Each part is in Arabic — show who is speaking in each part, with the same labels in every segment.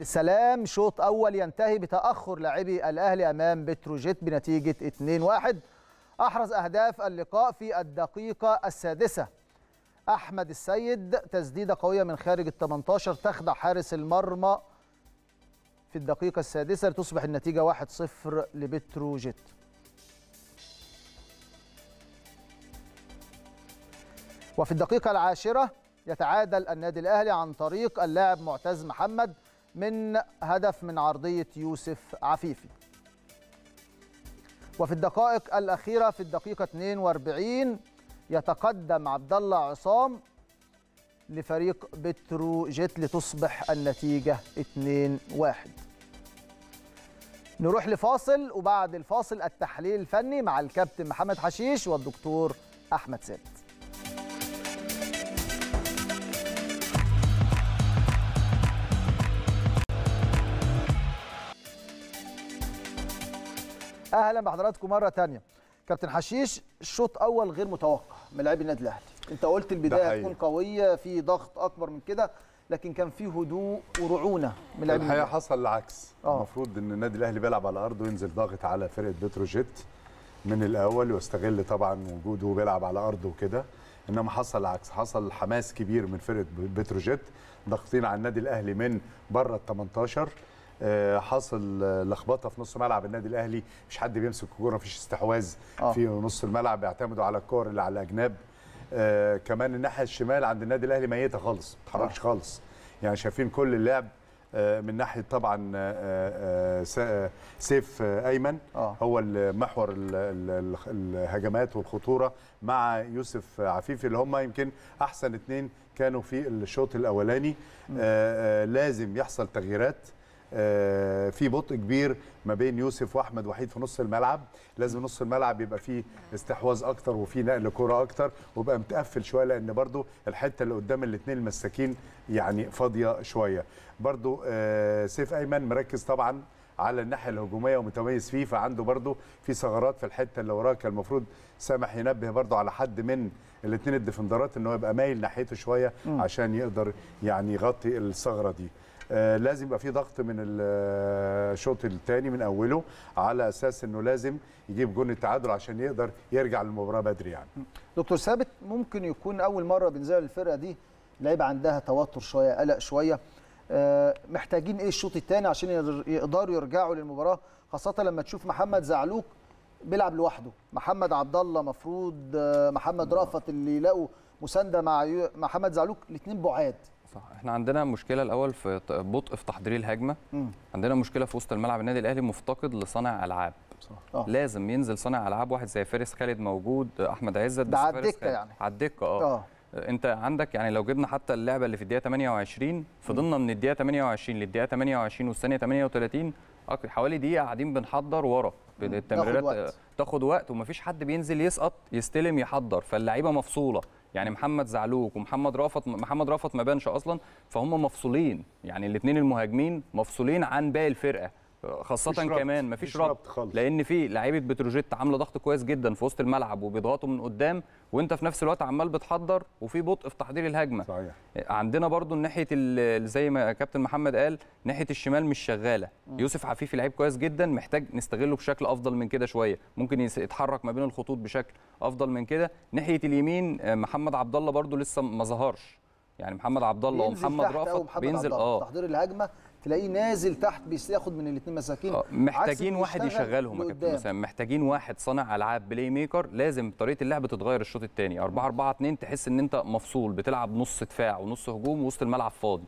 Speaker 1: السلام شوط اول ينتهي بتاخر لاعبي الاهلي امام بتروجيت بنتيجه 2-1 احرز اهداف اللقاء في الدقيقه السادسه احمد السيد تسديده قويه من خارج ال 18 تخدع حارس المرمى في الدقيقه السادسه لتصبح النتيجه 1-0 لبتروجيت وفي الدقيقة العاشرة يتعادل النادي الأهلي عن طريق اللاعب معتز محمد من هدف من عرضية يوسف عفيفي وفي الدقائق الأخيرة في الدقيقة 42 يتقدم عبد الله عصام لفريق بترو جيت لتصبح النتيجة 2-1 نروح لفاصل وبعد الفاصل التحليل الفني مع الكابتن محمد حشيش والدكتور أحمد سيد اهلا بحضراتكم مره ثانيه كابتن حشيش الشوط اول غير متوقع من لاعبي النادي الاهلي انت قلت البدايه هتكون قويه في ضغط اكبر من كده لكن كان في هدوء ورعونه من لاعبي الحقيقه
Speaker 2: حصل العكس آه. المفروض ان النادي الاهلي بيلعب على ارضه وينزل ضاغط على فرقه بتروجيت من الاول واستغل طبعا وجوده وبيلعب على ارضه وكده انما حصل العكس حصل حماس كبير من فرقه بتروجيت ضاغطين على النادي الاهلي من بره ال 18 آه، حاصل لخبطه في نص ملعب النادي الاهلي مش حد بيمسك الكوره مفيش استحواذ آه. في نص الملعب بيعتمدوا على الكور اللي على الاجناب آه، كمان الناحيه الشمال عند النادي الاهلي ميته خالص ما بتتحركش خالص يعني شايفين كل اللعب من ناحيه طبعا سيف ايمن هو محور الهجمات والخطوره مع يوسف عفيفي اللي هم يمكن احسن اثنين كانوا في الشوط الاولاني لازم يحصل تغييرات آه، في بطء كبير ما بين يوسف واحمد وحيد في نص الملعب لازم نص الملعب يبقى فيه استحواذ اكتر وفيه نقل كره اكتر وبقى متقفل شويه لان برضو الحته اللي قدام الاثنين المساكين يعني فاضيه شويه برضو آه، سيف ايمن مركز طبعا على الناحيه الهجوميه ومتميز فيه فعنده برضو في ثغرات في الحته اللي وراه كان المفروض سامح ينبه برضو على حد من الاثنين الديفندرات ان هو يبقى مايل ناحيته شويه عشان يقدر يعني يغطي الثغره دي آه، لازم يبقى في ضغط من آه، الشوط الثاني من اوله على اساس انه لازم يجيب جون التعادل عشان يقدر يرجع للمباراه بدري يعني
Speaker 1: دكتور ثابت ممكن يكون اول مره بنزل الفرقه دي لعيبه عندها توتر شويه قلق شويه آه، محتاجين ايه الشوط الثاني عشان يقدروا يرجعوا للمباراه خاصه لما تشوف محمد زعلوك بيلعب لوحده محمد عبد الله مفروض محمد رأفت اللي يلاقوا مسانده مع محمد زعلوك الاثنين بعاد صح
Speaker 3: احنا عندنا مشكله الاول في بطء في تحضير الهجمه مم. عندنا مشكله في وسط الملعب النادي الاهلي مفتقد لصانع العاب صح. آه. لازم ينزل صانع العاب واحد زي فارس خالد موجود احمد عزت ده على الدكه يعني على الدكه اه. اه انت عندك يعني لو جبنا حتى اللعبه اللي في الدقيقه 28 فضلنا من الدقيقه 28 للدقيقه 28 والثانيه 38 حوالي دقيقه قاعدين بنحضر ورا التمريرات تاخد وقت, تاخد وقت ومفيش حد بينزل يسقط يستلم يحضر فاللعيبه مفصوله يعني محمد زعلوك ومحمد رافت محمد رافت ما بانش اصلا فهم مفصولين يعني الاثنين المهاجمين مفصولين عن باقي الفرقه خاصه كمان مفيش ربط, لان في لعيبه بتروجيت عامله ضغط كويس جدا في وسط الملعب وبيضغطوا من قدام وانت في نفس الوقت عمال بتحضر وفي بطء في تحضير الهجمه صحيح. عندنا برضو ناحيه زي ما كابتن محمد قال ناحيه الشمال مش شغاله م. يوسف عفيفي لعيب كويس جدا محتاج نستغله بشكل افضل من كده شويه ممكن يتحرك ما بين الخطوط بشكل افضل من كده ناحيه اليمين آه، محمد عبد الله برضو لسه ما ظهرش يعني محمد عبد الله ومحمد رافض بينزل اه تحضير
Speaker 1: الهجمه تلاقيه نازل تحت بياخد من الاثنين
Speaker 3: مساكين آه، محتاجين واحد يشغلهم يا كابتن مسام محتاجين واحد صانع العاب بلاي ميكر لازم طريقه اللعب تتغير الشوط الثاني 4 4 2 تحس ان انت مفصول بتلعب نص دفاع ونص هجوم وسط الملعب فاضي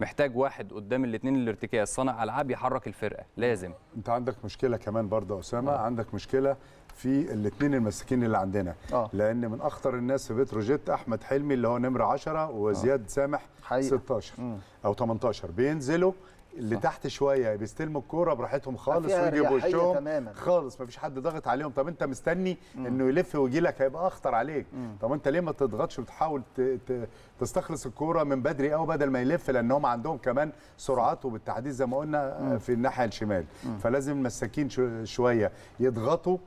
Speaker 3: محتاج واحد قدام الاثنين الارتكاز صانع العاب يحرك الفرقه لازم
Speaker 2: انت عندك مشكله كمان برضه اسامه آه. عندك مشكله في الاثنين المساكين اللي عندنا آه. لان من اخطر الناس في بتروجيت احمد حلمي اللي هو نمره 10 وزياد آه. سامح حقيقة. 16 مم. او 18 بينزلوا اللي صح. تحت شويه بيستلموا الكوره براحتهم خالص ويجي بوشهم خالص مفيش حد ضاغط عليهم طب انت مستني مم. انه يلف ويجي لك هيبقى اخطر عليك مم. طب انت ليه ما تضغطش وتحاول تستخلص الكوره من بدري او بدل ما يلف لان هم عندهم كمان سرعات وبالتحديد زي ما قلنا مم. آه، في الناحيه الشمال مم. فلازم المساكين شويه يضغطوا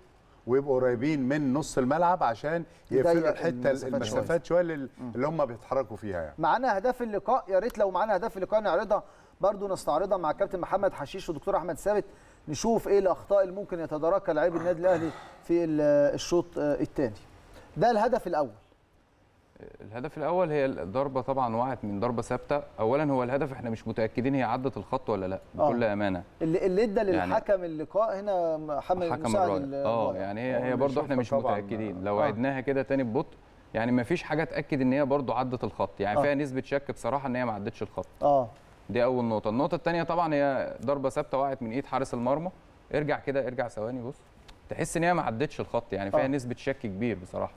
Speaker 2: ويبقوا قريبين من نص الملعب عشان يقفلوا الحته المسافات شويه اللي هم بيتحركوا فيها يعني.
Speaker 1: معانا اهداف اللقاء يا ريت لو معانا اهداف اللقاء نعرضها برضو نستعرضها مع كابتن محمد حشيش والدكتور احمد ثابت نشوف ايه الاخطاء اللي ممكن يتداركها لاعبي النادي الاهلي في الشوط آه، الثاني ده الهدف الاول
Speaker 3: الهدف الاول هي الضربه طبعا وقعت من ضربه ثابته اولا هو الهدف احنا مش متاكدين هي عدت الخط ولا لا بكل آه. امانه
Speaker 1: اللي اللي ادى يعني للحكم يعني اللقاء هنا محمد حكم اه يعني هي آه، هي برضه احنا
Speaker 3: مش متاكدين لو آه. عدناها كده تاني ببطء يعني ما فيش حاجه تاكد ان هي برضه عدت الخط يعني آه. فيها نسبه شك بصراحه ان هي ما عدتش الخط اه دي اول نقطه النقطه الثانيه طبعا هي ضربه ثابته وقعت من ايد حارس المرمى ارجع كده ارجع ثواني بص تحس ان هي ما عدتش الخط يعني فيها آه. نسبه شك كبير بصراحه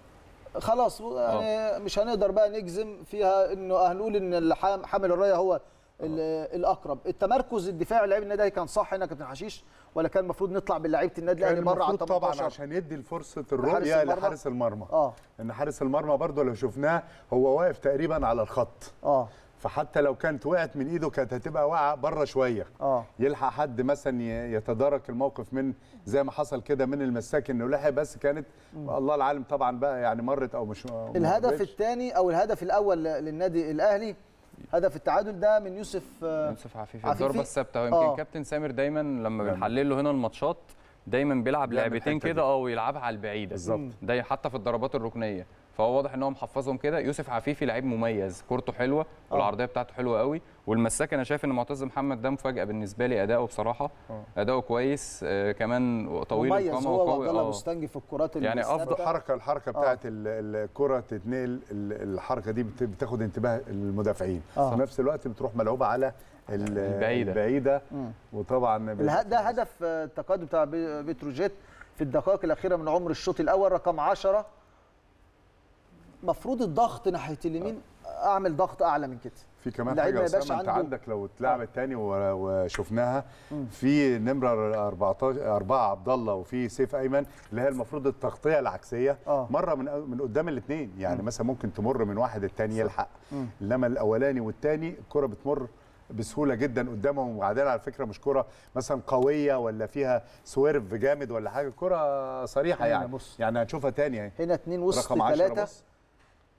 Speaker 1: خلاص آه. يعني مش هنقدر بقى نجزم فيها انه هنقول ان حامل الرايه هو آه. الاقرب التمركز الدفاعي لعيب النادي كان صح هنا كابتن حشيش ولا كان المفروض نطلع باللعيبه النادي الاهلي مره على طبعا عشان
Speaker 2: يدي الفرصه الرؤيه لحارس المرمى اه ان حارس المرمى برده لو شفناه هو واقف تقريبا على الخط اه فحتى لو كانت وقعت من ايده كانت هتبقى واقعه بره شويه اه يلحق حد مثلا يتدارك الموقف من زي ما حصل كده من المساك انه لحق بس كانت الله العالم طبعا بقى يعني مرت او مش الهدف
Speaker 1: الثاني او الهدف الاول للنادي الاهلي هدف التعادل ده من يوسف آه، يوسف عفيفي
Speaker 2: الضربه الثابته ويمكن آه. كابتن سامر دايما لما
Speaker 3: نعم. بنحلل له هنا الماتشات دايما بيلعب لعبتين كده اه ويلعبها على البعيده بالظبط ده حتى في الضربات الركنيه فهو واضح ان هو محفظهم كده يوسف عفيفي لعيب مميز كورته حلوه آه. والعرضيه بتاعته حلوه قوي والمساك انا شايف ان معتز محمد ده مفاجاه بالنسبه لي اداؤه بصراحه آه. اداؤه كويس آه كمان
Speaker 2: طويل القامه وقوي هو آه.
Speaker 1: في الكرات اللي يعني افضل الحركه
Speaker 2: الحركه بتاعه الكره تتنقل الحركه دي بتاخد انتباه المدافعين في نفس الوقت بتروح ملعوبه على البعيده البعيده وطبعا
Speaker 1: ده هدف التقدم بتاع بتروجيت في الدقائق الاخيره من عمر الشوط الاول رقم 10 مفروض الضغط ناحيه اليمين آه. اعمل ضغط اعلى من كده
Speaker 2: في كمان حاجه يا اسامه انت عندك لو اتلعب آه. تاني وشفناها في نمره 14 4 عبد الله وفي سيف ايمن اللي هي المفروض التغطيه العكسيه آه. مره من من قدام الاثنين يعني مم. مثلا ممكن تمر من واحد الثاني يلحق انما الاولاني والثاني الكره بتمر بسهوله جدا قدامهم وبعدين على فكره مش كره مثلا قويه ولا فيها سويرف جامد ولا حاجه كره صريحه يعني يعني هنشوفها تاني اهي يعني. هنا 2 وسط ثلاثه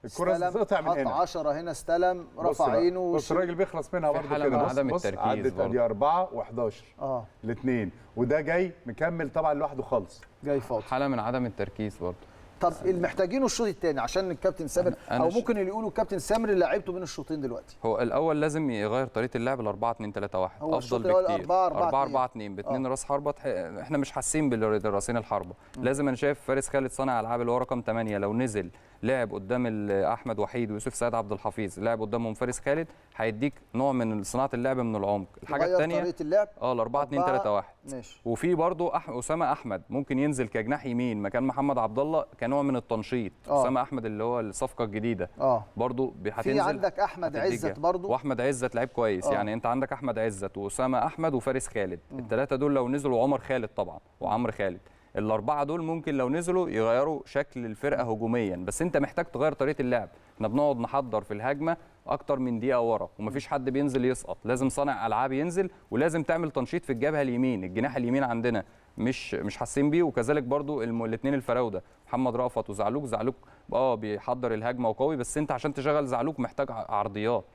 Speaker 2: الكره استلم من هنا
Speaker 1: 10 هنا استلم رفع
Speaker 2: عينه بص الراجل بيخلص منها برضه كده بص عدم بص عدت ادي 4 و11 اه الاثنين وده جاي مكمل طبعا لوحده خالص جاي فاضي
Speaker 3: حاله من عدم التركيز برضه
Speaker 1: طب اللي محتاجينه الشوط الثاني عشان الكابتن سامر او ممكن اللي يقولوا الكابتن سامر لعبته بين الشوطين دلوقتي
Speaker 3: هو الاول لازم يغير طريقه اللعب ل 4 2 3 1 افضل بكتير 4 4 4 2 باثنين راس حربه احنا مش حاسين بالراسين الحربه آه. لازم انا شايف فارس خالد صانع العاب اللي هو رقم 8 لو نزل لعب قدام احمد وحيد ويوسف سعيد عبد الحفيظ لعب قدامهم فارس خالد هيديك نوع من صناعه اللعب من العمق الحاجه الثانيه طريقه اللعب اه ال 4 2 3 1 ماشي وفي برضه أح... اسامه احمد ممكن ينزل كجناح يمين مكان محمد عبد الله كنوع من التنشيط أوه. اسامه احمد اللي هو الصفقه الجديده اه برضه هتنزل في عندك
Speaker 1: احمد عزت
Speaker 3: برضه واحمد عزت لعيب كويس أوه. يعني انت عندك احمد عزت واسامه احمد وفارس خالد الثلاثه دول لو نزلوا وعمر خالد طبعا وعمرو خالد الاربعه دول ممكن لو نزلوا يغيروا شكل الفرقه هجوميا بس انت محتاج تغير طريقه اللعب احنا بنقعد نحضر في الهجمه اكتر من دقيقه ورا ومفيش حد بينزل يسقط لازم صانع العاب ينزل ولازم تعمل تنشيط في الجبهه اليمين الجناح اليمين عندنا مش مش حاسين بيه وكذلك برضو الاثنين الفراوده محمد رأفت وزعلوك زعلوك اه بيحضر الهجمه وقوي بس انت عشان تشغل زعلوك محتاج عرضيات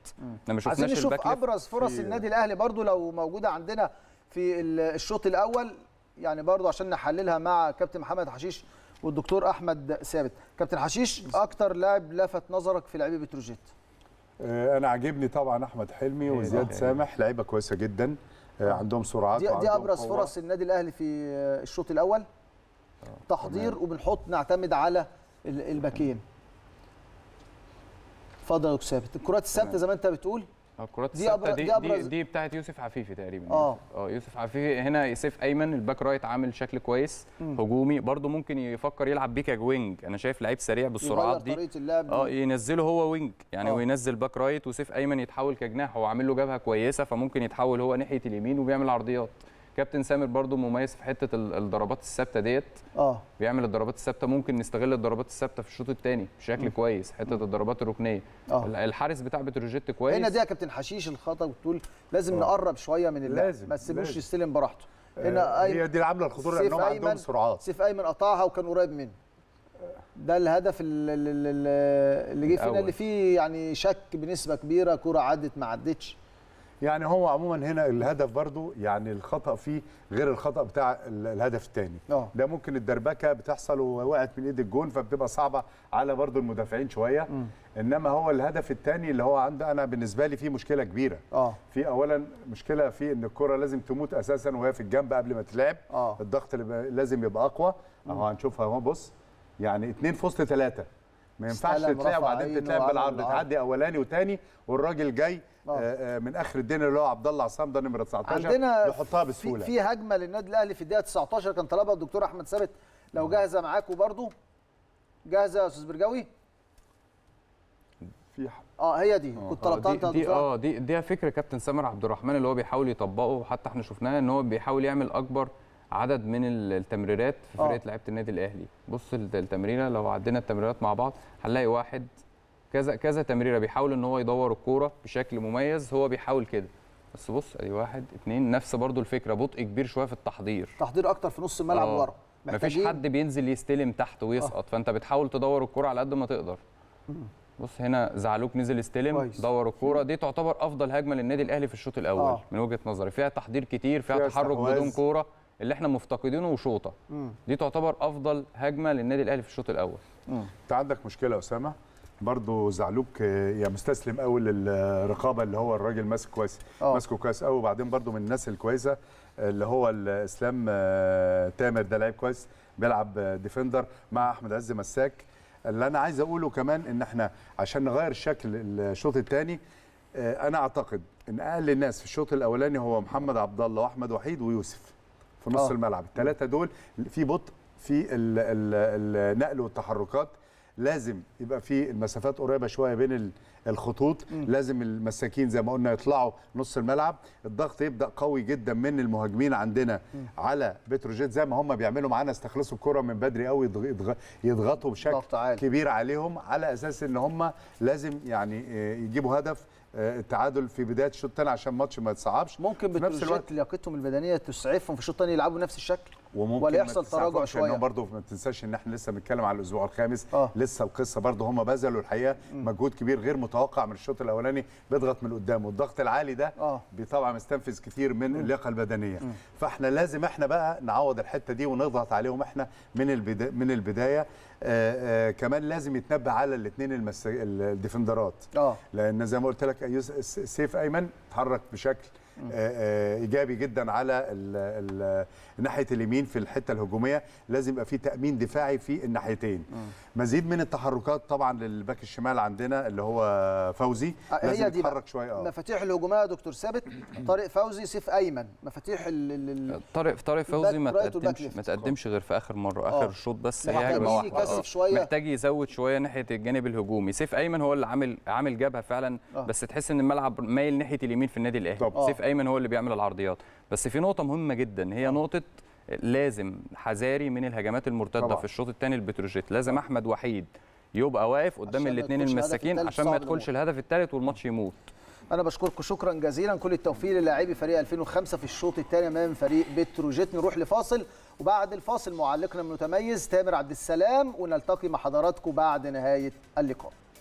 Speaker 3: احنا ما شفناش الباك ابرز فرص النادي
Speaker 1: الاهلي برضو لو موجوده عندنا في الشوط الاول يعني برضه عشان نحللها مع كابتن محمد حشيش والدكتور احمد ثابت كابتن حشيش اكتر لاعب لفت نظرك في لعيبه بتروجيت آه، انا عاجبني
Speaker 2: طبعا احمد حلمي إيه، وزياد إيه. سامح لعيبه كويسه جدا آه، آه. عندهم سرعات دي, دي ابرز قوة. فرص
Speaker 1: النادي الاهلي في الشوط الاول تحضير وبنحط نعتمد على الباكين اتفضل يا ثابت الكرات الثابته زي ما انت
Speaker 3: بتقول الكرات الثابته دي, دي, دي, دي بتاعت يوسف عفيفي تقريبا آه. اه يوسف عفيفي هنا سيف ايمن الباك رايت عامل شكل كويس مم. هجومي برده ممكن يفكر يلعب بيك وينج انا شايف لعيب سريع بالسرعات دي اه ينزله هو وينج يعني أوه. وينزل باك رايت وسيف ايمن يتحول كجناح هو عامل له جبهه كويسه فممكن يتحول هو ناحيه اليمين وبيعمل عرضيات كابتن سامر برضو مميز في حته الضربات الثابته ديت اه بيعمل الضربات الثابته ممكن نستغل الضربات الثابته في الشوط الثاني بشكل كويس حته الضربات الركنيه آه. الحارس بتاع بتروجيت كويس هنا دي
Speaker 1: يا كابتن حشيش الخطا بتقول لازم أوه. نقرب شويه من اللاعب ما تسيبوش يستلم براحته آه، هنا آه. هي دي العمله الخطوره لانهم عندهم سرعات سيف ايمن قطعها وكان قريب منه ده الهدف اللي جه فينا اللي فيه يعني شك بنسبه كبيره كره
Speaker 2: عدت ما عدتش يعني هو عموما هنا الهدف برضو يعني الخطا فيه غير الخطا بتاع الهدف الثاني آه. ده ممكن الدربكه بتحصل ووقعت من ايد الجون فبتبقى صعبه على برضو المدافعين شويه م. انما هو الهدف الثاني اللي هو عنده انا بالنسبه لي فيه مشكله كبيره أوه. في اولا مشكله في ان الكره لازم تموت اساسا وهي في الجنب قبل ما تلعب أوه. الضغط اللي لازم يبقى اقوى اهو هنشوفها اهو بص يعني اثنين في وسط ثلاثه ما ينفعش تتلعب وبعدين تتلعب بالعرض تعدي اولاني وثاني والراجل جاي آه. آه، آه، من اخر الدنيا اللي هو عبد الله عصام ده نمره 19 عندنا نحطها بسهوله في, في
Speaker 1: هجمه للنادي الاهلي في الدقيقه 19 كان طلبها الدكتور احمد ثابت لو جاهزه معاكم برضو جاهزه يا استاذ برجاوي في اه هي دي كنت طلبتها انت دي اه
Speaker 3: دي دي فكره كابتن سامر عبد الرحمن اللي هو بيحاول يطبقه وحتى احنا شفناها ان هو بيحاول يعمل اكبر عدد من التمريرات في فرقه لعيبه النادي الاهلي بص التمريره لو عدينا التمريرات مع بعض هنلاقي واحد كذا كذا تمريره بيحاول ان هو يدور الكوره بشكل مميز هو بيحاول كده بس بص ادي واحد اثنين نفس برضو الفكره بطء كبير شويه في التحضير
Speaker 1: تحضير اكتر في نص الملعب آه. ورا مفيش
Speaker 3: حد بينزل يستلم تحت ويسقط أوه. فانت بتحاول تدور الكوره على قد ما تقدر مم. بص هنا زعلوك نزل استلم دور الكوره دي تعتبر افضل هجمه للنادي الاهلي في الشوط الاول آه. من وجهه نظري فيها تحضير كتير فيها, فيها تحرك استحواز. بدون كوره اللي احنا مفتقدينه وشوطه دي تعتبر افضل هجمه للنادي الاهلي في الشوط الاول
Speaker 2: انت عندك مشكله يا اسامه برضه زعلوك آه، يا مستسلم قوي للرقابه اللي هو الراجل ماسك كويس آه. ماسكه كويس قوي وبعدين برضه من الناس الكويسه اللي هو الاسلام آه، تامر ده لعيب كويس بيلعب ديفندر مع احمد عز مساك اللي انا عايز اقوله كمان ان احنا عشان نغير شكل الشوط الثاني انا اعتقد ان اقل الناس في الشوط الاولاني هو محمد عبد الله واحمد وحيد ويوسف في نص الملعب الثلاثه دول في بطء في النقل والتحركات لازم يبقى في المسافات قريبه شويه بين الخطوط م. لازم المساكين زي ما قلنا يطلعوا نص الملعب الضغط يبدا قوي جدا من المهاجمين عندنا م. على بتروجيت زي ما هم بيعملوا معانا استخلصوا الكره من بدري قوي يضغطوا بشكل كبير عليهم على اساس ان هم لازم يعني آه، يجيبوا هدف آه، التعادل في بدايه الشوط الثاني عشان الماتش ما يتصعبش ممكن بتروجيت
Speaker 1: لياقتهم البدنيه تسعفهم في الشوط
Speaker 2: الثاني يلعبوا نفس الشكل وممكن ولا يحصل تراجع شويه لانه برضه ما تنساش ان احنا لسه بنتكلم على الاسبوع الخامس آه. لسه القصه برضه هم بذلوا الحقيقه مجهود كبير غير متوقع من الشوط الاولاني بيضغط من قدام والضغط العالي ده آه. طبعا مستنفذ كثير من اللياقه البدنيه م. فاحنا لازم احنا بقى نعوض الحته دي ونضغط عليهم احنا من البدايه من البدايه آآ آه، آآ آه، كمان لازم يتنبه على الاثنين المس... الديفندرات آه. لان زي ما قلت لك سيف ايمن اتحرك بشكل آه، آه، ايجابي جدا على ناحيه اليمين في الحته الهجوميه لازم يبقى في تامين دفاعي في الناحيتين مزيد من التحركات طبعا للباك الشمال عندنا اللي هو فوزي آه، لازم يتحرك
Speaker 1: شويه اه مفاتيح الهجوميه يا دكتور ثابت طارق فوزي سيف ايمن مفاتيح
Speaker 2: طارق
Speaker 3: طارق فوزي ما تقدمش ما تقدمش غير في اخر مره اخر شوط بس هي هجمه واحده محتاج يزود شويه ناحيه الجانب الهجومي سيف ايمن هو اللي عامل عامل جبهه فعلا بس تحس ان الملعب مايل ناحيه اليمين في النادي الاهلي سيف ايمن هو اللي بيعمل العرضيات بس في نقطه مهمه جدا هي نقطه لازم حذاري من الهجمات المرتده طبعا. في الشوط الثاني البتروجيت لازم احمد وحيد يبقى واقف قدام الاثنين المساكين عشان ما يدخلش الهدف الثالث والماتش يموت
Speaker 1: انا بشكركم شكرا جزيلا كل التوفيق للاعبي فريق 2005 في الشوط الثاني امام فريق بتروجيت نروح لفاصل وبعد الفاصل معلقنا المتميز تامر عبد السلام ونلتقي مع حضراتكم بعد نهايه اللقاء